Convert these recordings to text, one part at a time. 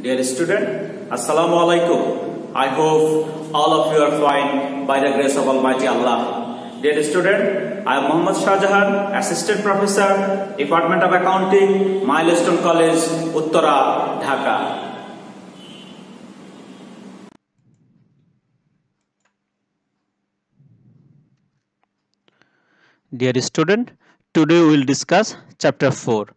Dear student, Assalamu alaikum. I hope all of you are fine by the grace of Almighty Allah. Dear student, I am Muhammad Shah Jahan, Assistant Professor, Department of Accounting, Milestone College, Uttara, Dhaka. Dear student, today we will discuss chapter 4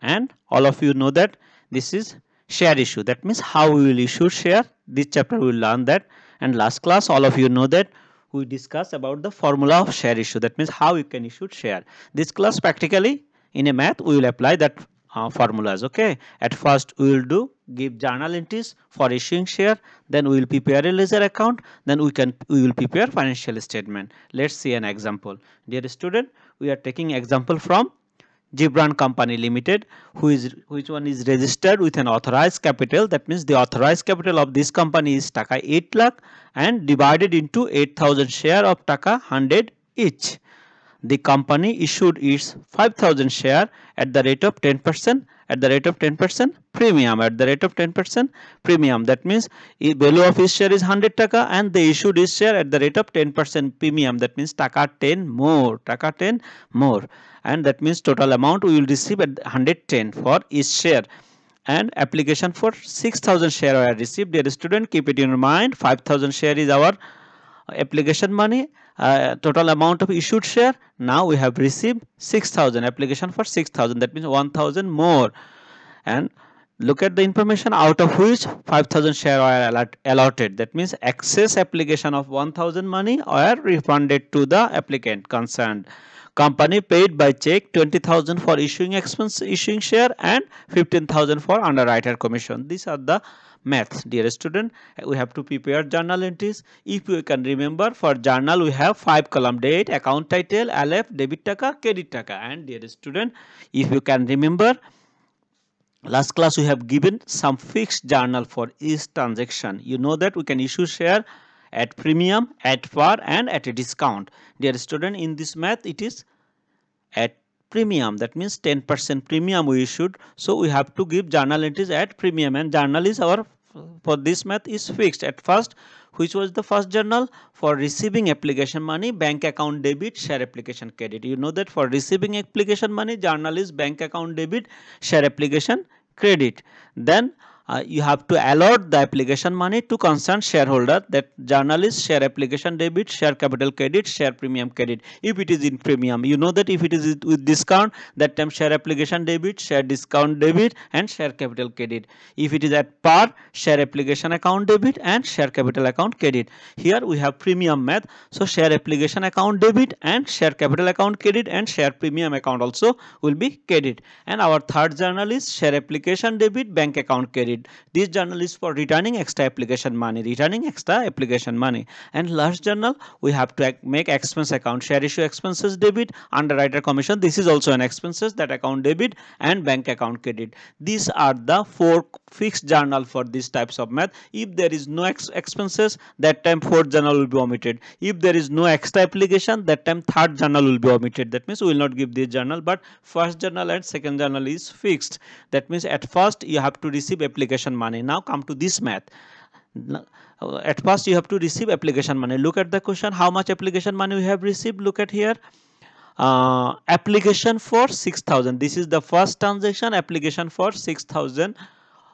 and all of you know that this is share issue that means how we will issue share this chapter we will learn that and last class all of you know that we discussed about the formula of share issue that means how you can issue share this class practically in a math we will apply that uh, formulas okay at first we will do give journal entries for issuing share then we will prepare a ledger account then we can we will prepare financial statement let's see an example dear student we are taking example from Gibran Company Limited, who is which one is registered with an authorized capital. That means the authorized capital of this company is Taka 8 lakh and divided into 8000 share of Taka 100 each. The company issued its 5000 share at the rate of 10% at the rate of 10% premium at the rate of 10% premium that means value of his share is 100 taka and they issued his share at the rate of 10% premium that means taka 10 more taka 10 more and that means total amount we will receive at 110 for each share and application for 6000 share I received dear student keep it in mind 5000 share is our application money uh, total amount of issued share now we have received 6000 application for 6000 that means 1000 more and look at the information out of which 5000 share are allotted that means excess application of 1000 money are refunded to the applicant concerned Company paid by check 20,000 for issuing expense, issuing share and 15,000 for underwriter commission. These are the maths dear student we have to prepare journal entries if you can remember for journal we have five column date account title lf debit taka credit taka and dear student if you can remember last class we have given some fixed journal for each transaction you know that we can issue share at premium, at par and at a discount. Dear student, in this math it is at premium that means 10% premium we issued. So we have to give journal entries at premium and journal is our for this math is fixed at first which was the first journal for receiving application money bank account debit share application credit you know that for receiving application money journal is bank account debit share application credit then uh, you have to allot the application money to concerned shareholder that journal is share application debit, share capital credit, share premium credit. If it is in premium, you know that if it is with discount, that time share application debit, share discount debit and share capital credit. If it is at par, share application account debit and share capital account credit. Here we have premium math. So share application account debit and share capital account credit and share premium account also will be credit. And our third journal is share application debit, bank account credit paid this journal is for returning extra application money returning extra application money and last journal we have to make expense account share issue expenses debit underwriter commission this is also an expenses that account debit and bank account credit these are the four fixed journal for these types of math if there is no ex expenses that time fourth journal will be omitted if there is no extra application that time third journal will be omitted that means we will not give this journal but first journal and second journal is fixed that means at first you have to receive application application money. Now come to this math. Uh, at first you have to receive application money. Look at the question how much application money we have received. Look at here. Uh, application for 6000 this is the first transaction application for 6000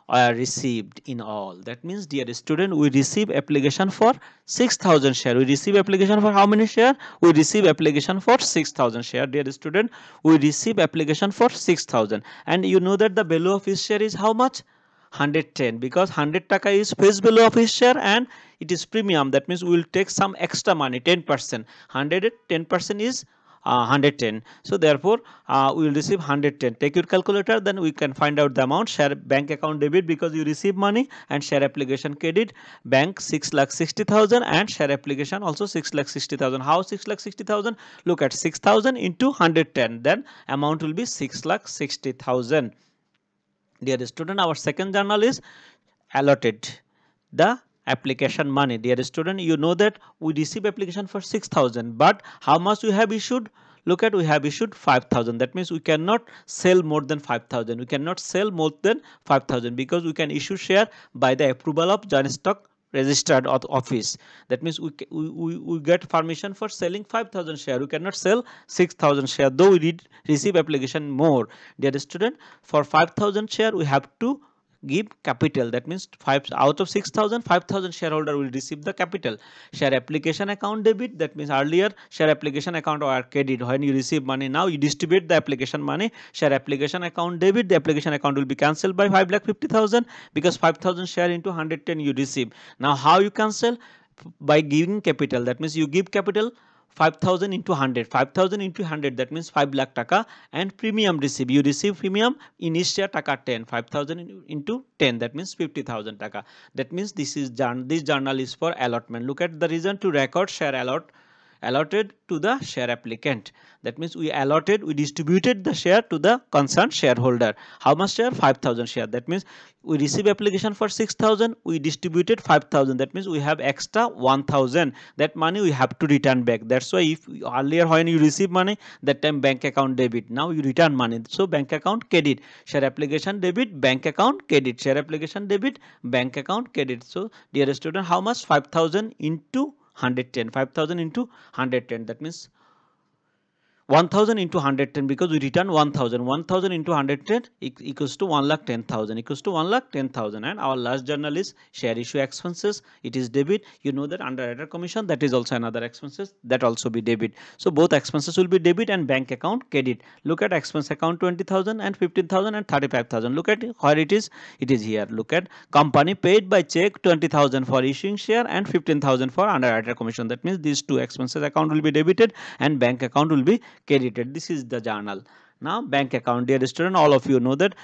are received in all that means dear student we receive application for 6000 share we receive application for how many share we receive application for 6000 share dear student we receive application for 6000 and you know that the value of each share is how much 110 because 100 taka is face value of his share and it is premium that means we will take some extra money 10 percent 110 percent is uh, 110 so therefore uh, we will receive 110 take your calculator then we can find out the amount share bank account debit because you receive money and share application credit bank 6 lakh 60 thousand and share application also 6 lakh 60 thousand how 6 lakh 60 thousand look at 6000 into 110 then amount will be 6 lakh 60 thousand dear student our second journal is allotted the application money dear student you know that we receive application for 6000 but how much we have issued look at we have issued 5000 that means we cannot sell more than 5000 we cannot sell more than 5000 because we can issue share by the approval of joint stock registered office that means we, we, we get permission for selling 5000 share we cannot sell 6000 share though we did receive application more dear student for 5000 share we have to give capital that means five out of 6000 5000 shareholder will receive the capital share application account debit that means earlier share application account or credit when you receive money now you distribute the application money share application account debit the application account will be cancelled by 5 lakh 50000 because 5000 share into 110 you receive now how you cancel by giving capital that means you give capital 5000 into 100 5000 into 100 that means 5 lakh taka and premium receive you receive premium initial taka 10 5000 into 10 that means 50000 taka that means this is this journal is for allotment look at the reason to record share allot allotted to the share applicant. That means we allotted, we distributed the share to the concerned shareholder. How much share? 5000 share. That means we receive application for 6000, we distributed 5000. That means we have extra 1000. That money we have to return back. That's why if earlier when you receive money, that time bank account debit. Now you return money. So bank account credit, share application debit, bank account credit, share application debit, bank account credit. So dear student, how much? 5000 into 110 5000 into 110 that means 1000 into 110 because we return 1000 1000 into 110 equals to 1 lakh 10000 equals to 1 lakh 10000 and our last journal is share issue expenses it is debit you know that underwriter commission that is also another expenses that also be debit so both expenses will be debit and bank account credit look at expense account 20000 and 15000 and 35000 look at where it is it is here look at company paid by check 20000 for issuing share and 15000 for underwriter commission that means these two expenses account will be debited and bank account will be credited. This is the journal now bank account dear student all of you know that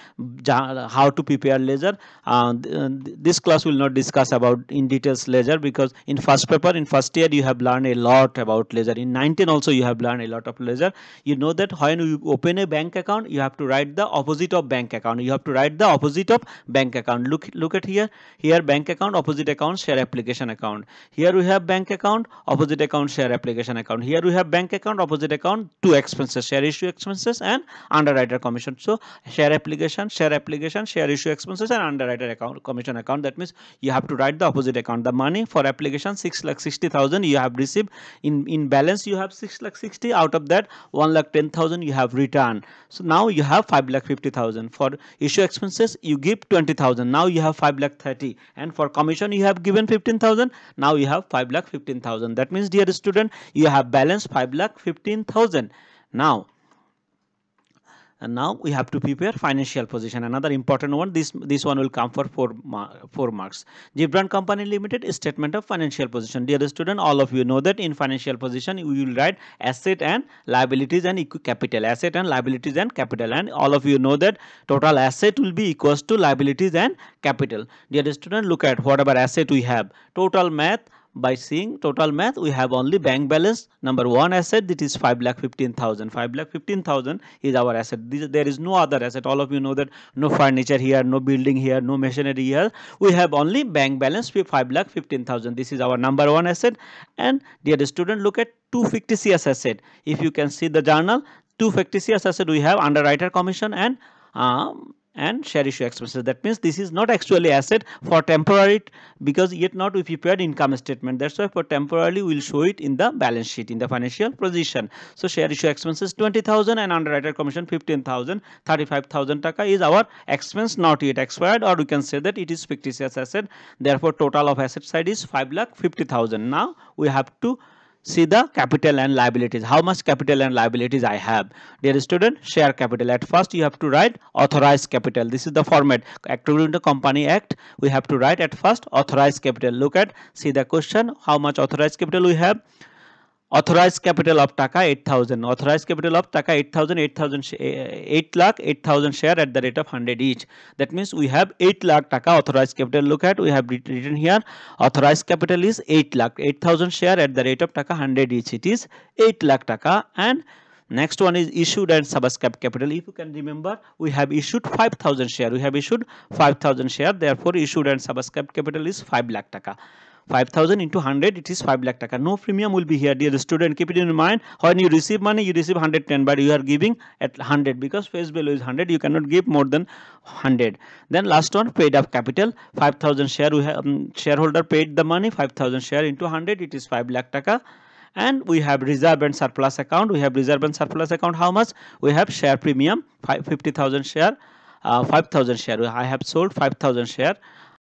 how to prepare ledger uh, uh this class will not discuss about in details ledger because in first paper in first year you have learned a lot about ledger in 19 also you have learned a lot of ledger you know that when you open a bank account you have to write the opposite of bank account you have to write the opposite of bank account look look at here here bank account opposite account share application account here we have bank account opposite account share application account here we have bank account opposite account two expenses share issue expenses and underwriter commission so share application share application share issue expenses and underwriter account commission account that means you have to write the opposite account the money for application 6 lakh 60 thousand you have received in in balance you have 6 lakh 60 out of that 1 lakh 10 thousand you have returned so now you have 5 lakh 50 thousand for issue expenses you give 20 thousand now you have 5 lakh 30 and for commission you have given 15 thousand now you have 5 lakh 15 thousand that means dear student you have balance 5 lakh 15 thousand now and now we have to prepare financial position another important one this this one will come for four four marks gibran company limited statement of financial position dear student all of you know that in financial position we will write asset and liabilities and capital asset and liabilities and capital and all of you know that total asset will be equals to liabilities and capital dear student look at whatever asset we have total math by seeing total math we have only bank balance number one asset that is 5 lakh 15000 5 lakh 15000 is our asset there is no other asset all of you know that no furniture here no building here no machinery here we have only bank balance 5 lakh 15000 this is our number one asset and dear student look at two fictitious asset if you can see the journal two fictitious asset we have underwriter commission and um, and share issue expenses. That means this is not actually asset for temporary because yet not we prepared income statement. That's why for temporarily we'll show it in the balance sheet in the financial position. So share issue expenses 20,000 and underwriter commission 15,000, 35,000 taka is our expense not yet expired or we can say that it is fictitious asset. Therefore total of asset side is 5 lakh 50,000. Now we have to see the capital and liabilities how much capital and liabilities i have dear student share capital at first you have to write authorized capital this is the format according to company act we have to write at first authorized capital look at see the question how much authorized capital we have authorise capital of taka eight thousand authorise capital of taka eight thousand eight thousand eight lakh eight thousand share at the rate of hundred each that means we have eight lakh taka authorise capital look what we have return here authorise capital is eight lakh eight thousand share at the rate of taka hundred each it is eight lakh taka and next one is issued and subscribed capital if you can remember we have issued 5000 share we have issued 5000 share therefore issued and subscribed capital is 5 lakh taka 5000 into 100 it is 5 lakh taka no premium will be here dear student keep it in mind when you receive money you receive 110 but you are giving at 100 because face value is 100 you cannot give more than 100 then last one paid up capital 5000 share we have um, shareholder paid the money 5000 share into 100 it is 5 lakh taka and we have reserve and surplus account we have reserve and surplus account how much we have share premium 50000 share uh, 5000 share i have sold 5000 share